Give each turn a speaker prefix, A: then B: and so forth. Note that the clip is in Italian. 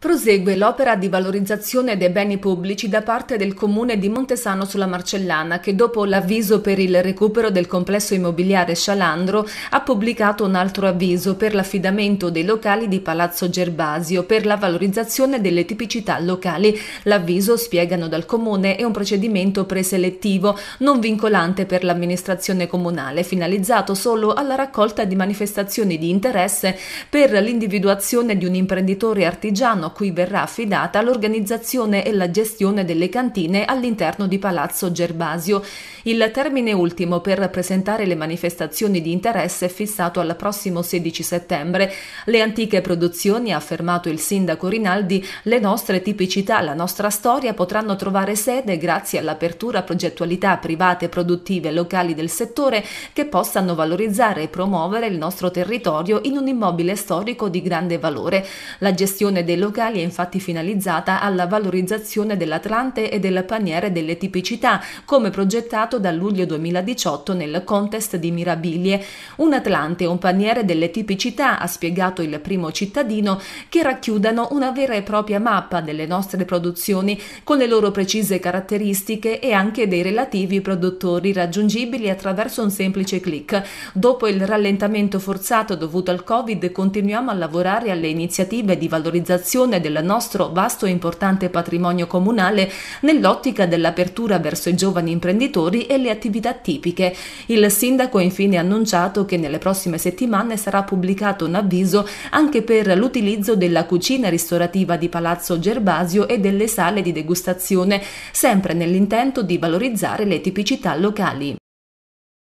A: Prosegue l'opera di valorizzazione dei beni pubblici da parte del comune di Montesano sulla Marcellana che dopo l'avviso per il recupero del complesso immobiliare Scialandro ha pubblicato un altro avviso per l'affidamento dei locali di Palazzo Gerbasio per la valorizzazione delle tipicità locali. L'avviso, spiegano dal comune, è un procedimento preselettivo non vincolante per l'amministrazione comunale, finalizzato solo alla raccolta di manifestazioni di interesse per l'individuazione di un imprenditore artigiano a cui verrà affidata l'organizzazione e la gestione delle cantine all'interno di Palazzo Gervasio. Il termine ultimo per presentare le manifestazioni di interesse è fissato al prossimo 16 settembre. Le antiche produzioni, ha affermato il sindaco Rinaldi, le nostre tipicità, la nostra storia potranno trovare sede grazie all'apertura a progettualità private, produttive e locali del settore che possano valorizzare e promuovere il nostro territorio in un immobile storico di grande valore. La gestione dei locali locali è infatti finalizzata alla valorizzazione dell'Atlante e del paniere delle tipicità, come progettato dal luglio 2018 nel contest di Mirabilie. Un Atlante e un paniere delle tipicità, ha spiegato il primo cittadino, che racchiudano una vera e propria mappa delle nostre produzioni, con le loro precise caratteristiche e anche dei relativi produttori raggiungibili attraverso un semplice clic. Dopo il rallentamento forzato dovuto al Covid, continuiamo a lavorare alle iniziative di valorizzazione gestione del nostro vasto e importante patrimonio comunale nell'ottica dell'apertura verso i giovani imprenditori e le attività tipiche. Il sindaco ha infine annunciato che nelle prossime settimane sarà pubblicato un avviso anche per l'utilizzo della cucina ristorativa di Palazzo Gervasio e delle sale di degustazione, sempre nell'intento di valorizzare le tipicità locali.